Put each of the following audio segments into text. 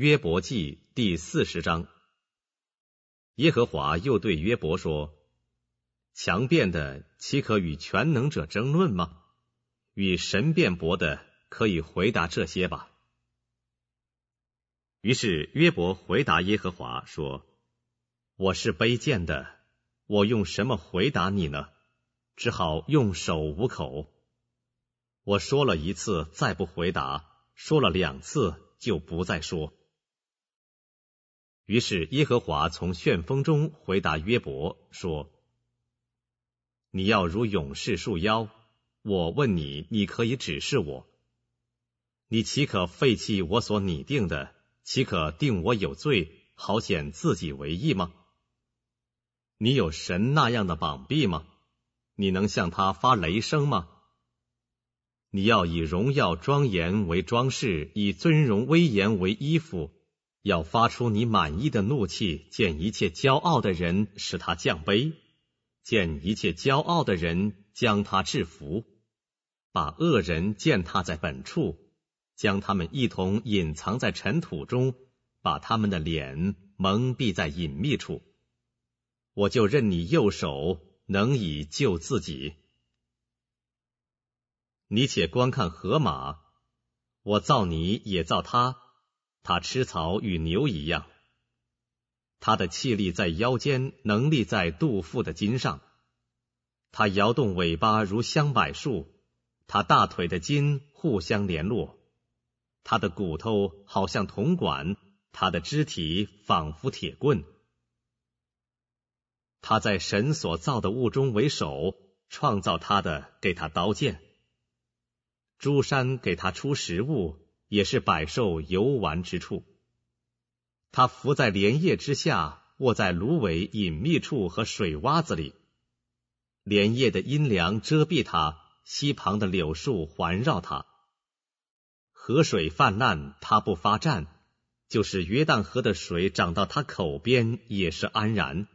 约伯记第四十章，耶和华又对约伯说：“强辩的岂可与全能者争论吗？与神辩驳的可以回答这些吧。”于是约伯回答耶和华说：“我是卑贱的，我用什么回答你呢？只好用手捂口。我说了一次，再不回答；说了两次，就不再说。”于是耶和华从旋风中回答约伯说：“你要如勇士束腰，我问你，你可以指示我？你岂可废弃我所拟定的？岂可定我有罪，好显自己为义吗？你有神那样的膀臂吗？你能向他发雷声吗？你要以荣耀庄严为装饰，以尊荣威严为衣服。”要发出你满意的怒气，见一切骄傲的人，使他降杯；见一切骄傲的人，将他制服，把恶人践踏在本处，将他们一同隐藏在尘土中，把他们的脸蒙蔽在隐秘处。我就任你右手能以救自己。你且观看河马，我造你也造他。他吃草与牛一样，他的气力在腰间，能力在肚腹的筋上。他摇动尾巴如香柏树，他大腿的筋互相联络，他的骨头好像铜管，他的肢体仿佛铁棍。他在神所造的物中为首，创造他的给他刀剑，朱山给他出食物。也是百兽游玩之处。它伏在莲叶之下，卧在芦苇隐秘处和水洼子里。莲叶的阴凉遮蔽它，溪旁的柳树环绕它。河水泛滥，它不发战，就是约旦河的水涨到它口边，也是安然。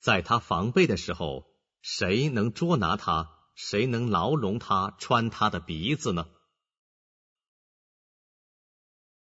在它防备的时候，谁能捉拿它？谁能牢笼它、穿它的鼻子呢？